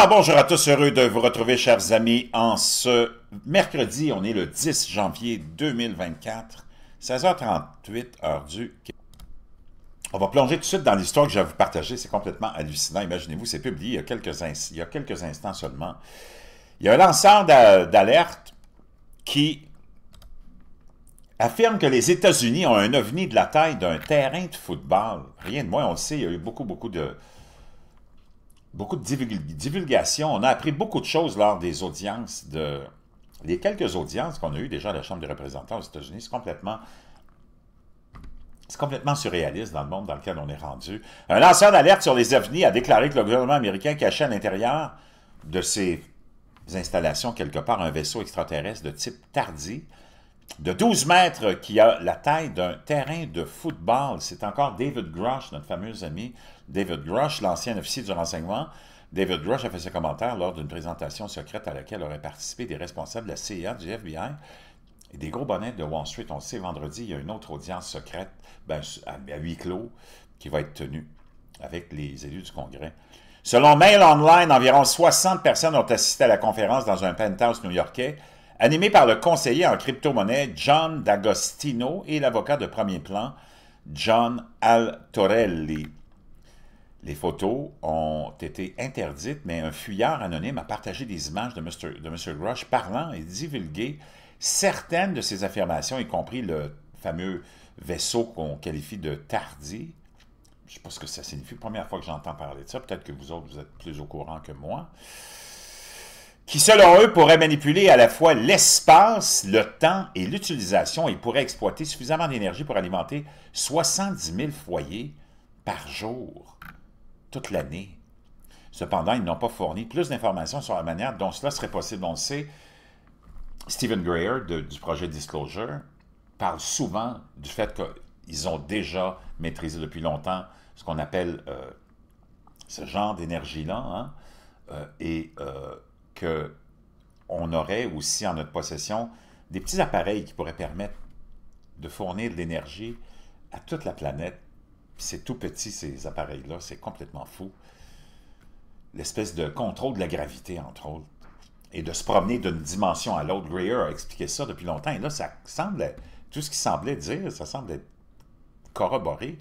Ah, bonjour à tous, heureux de vous retrouver chers amis en ce mercredi, on est le 10 janvier 2024, 16h38 heure du On va plonger tout de suite dans l'histoire que je vais vous partager, c'est complètement hallucinant, imaginez-vous, c'est publié il y, a quelques il y a quelques instants seulement. Il y a un lanceur d'alerte qui affirme que les États-Unis ont un ovni de la taille d'un terrain de football. Rien de moins, on le sait, il y a eu beaucoup, beaucoup de, beaucoup de divulgation. On a appris beaucoup de choses lors des audiences, de, les quelques audiences qu'on a eues déjà à la Chambre des représentants aux États-Unis. C'est complètement complètement surréaliste dans le monde dans lequel on est rendu. Un lanceur d'alerte sur les avenis a déclaré que le gouvernement américain cachait à l'intérieur de ses installations quelque part un vaisseau extraterrestre de type Tardy, de 12 mètres qui a la taille d'un terrain de football. C'est encore David Grush, notre fameux ami David Grush, l'ancien officier du renseignement. David Grush a fait ce commentaire lors d'une présentation secrète à laquelle auraient participé des responsables de la CIA, du FBI et des gros bonnets de Wall Street. On le sait, vendredi, il y a une autre audience secrète ben, à huis clos qui va être tenue avec les élus du Congrès. Selon Mail Online, environ 60 personnes ont assisté à la conférence dans un penthouse new-yorkais animé par le conseiller en crypto-monnaie John D'Agostino et l'avocat de premier plan John Altorelli. Les photos ont été interdites, mais un fuyard anonyme a partagé des images de M. De Grush parlant et divulgué certaines de ses affirmations, y compris le fameux vaisseau qu'on qualifie de tardi. Je ne sais pas ce que ça signifie. Première fois que j'entends parler de ça. Peut-être que vous autres, vous êtes plus au courant que moi qui, selon eux, pourraient manipuler à la fois l'espace, le temps et l'utilisation et pourraient exploiter suffisamment d'énergie pour alimenter 70 000 foyers par jour, toute l'année. Cependant, ils n'ont pas fourni plus d'informations sur la manière dont cela serait possible. On le sait, Stephen Greer du projet Disclosure parle souvent du fait qu'ils ont déjà maîtrisé depuis longtemps ce qu'on appelle euh, ce genre d'énergie-là. Hein, euh, et euh, qu'on aurait aussi en notre possession des petits appareils qui pourraient permettre de fournir de l'énergie à toute la planète. C'est tout petit, ces appareils-là, c'est complètement fou. L'espèce de contrôle de la gravité, entre autres, et de se promener d'une dimension à l'autre. Greer a expliqué ça depuis longtemps, et là, ça semble, tout ce qu'il semblait dire, ça semble être corroboré.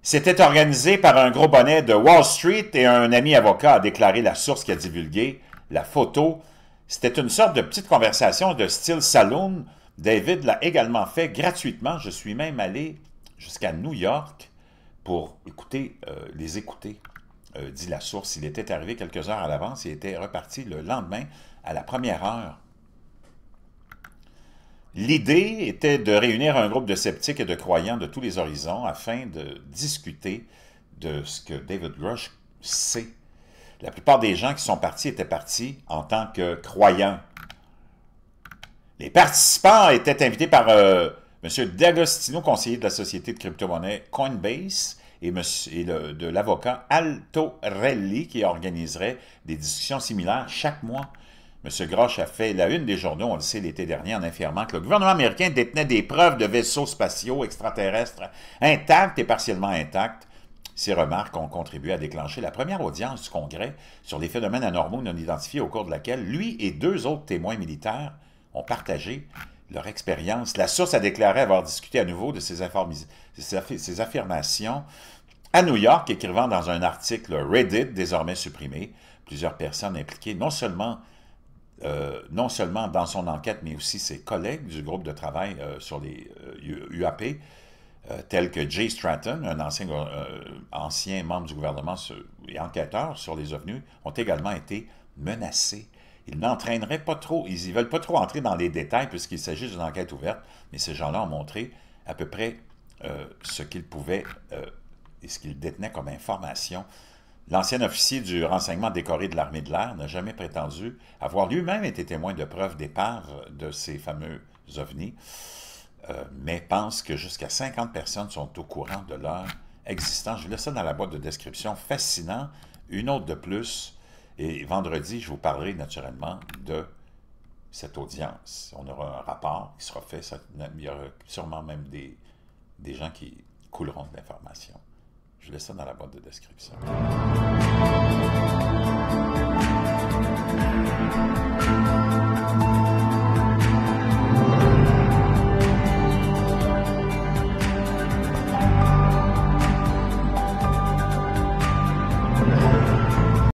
C'était organisé par un gros bonnet de Wall Street et un ami avocat a déclaré la source qui a divulgué la photo. C'était une sorte de petite conversation de style saloon. David l'a également fait gratuitement. Je suis même allé jusqu'à New York pour écouter, euh, les écouter, euh, dit la source. Il était arrivé quelques heures à l'avance. Il était reparti le lendemain à la première heure. L'idée était de réunir un groupe de sceptiques et de croyants de tous les horizons afin de discuter de ce que David Rush sait la plupart des gens qui sont partis étaient partis en tant que croyants. Les participants étaient invités par euh, M. D'Agostino, conseiller de la société de crypto-monnaie Coinbase, et, de l'avocat Alto Relli, qui organiserait des discussions similaires chaque mois. M. Grosch a fait la une des journaux, on le sait, l'été dernier, en affirmant que le gouvernement américain détenait des preuves de vaisseaux spatiaux extraterrestres intacts et partiellement intacts, ces remarques ont contribué à déclencher la première audience du Congrès sur les phénomènes anormaux non identifiés au cours de laquelle lui et deux autres témoins militaires ont partagé leur expérience. La source a déclaré avoir discuté à nouveau de ces, affirmations à New York, écrivant dans un article Reddit désormais supprimé, plusieurs personnes impliquées euh, non seulement dans son enquête, mais aussi ses collègues du groupe de travail euh, sur les UAP, euh, euh, tels que Jay Stratton, un ancien, euh, membre du gouvernement et enquêteur sur les ovnis, ont également été menacés. Ils n'entraîneraient pas trop, ils ne veulent pas trop entrer dans les détails puisqu'il s'agit d'une enquête ouverte, mais ces gens-là ont montré à peu près euh, ce qu'ils pouvaient et ce qu'ils détenaient comme information. L'ancien officier du renseignement décoré de l'armée de l'air n'a jamais prétendu avoir lui-même été témoin de preuves des de ces fameux ovnis. Euh, mais pense que jusqu'à 50 personnes sont au courant de leur existence. Je laisse ça dans la boîte de description. Fascinant. Une autre de plus. Et vendredi, je vous parlerai naturellement de cette audience. On aura un rapport qui sera fait. Il y aura sûrement même des, des gens qui couleront de l'information. Je laisse ça dans la boîte de description.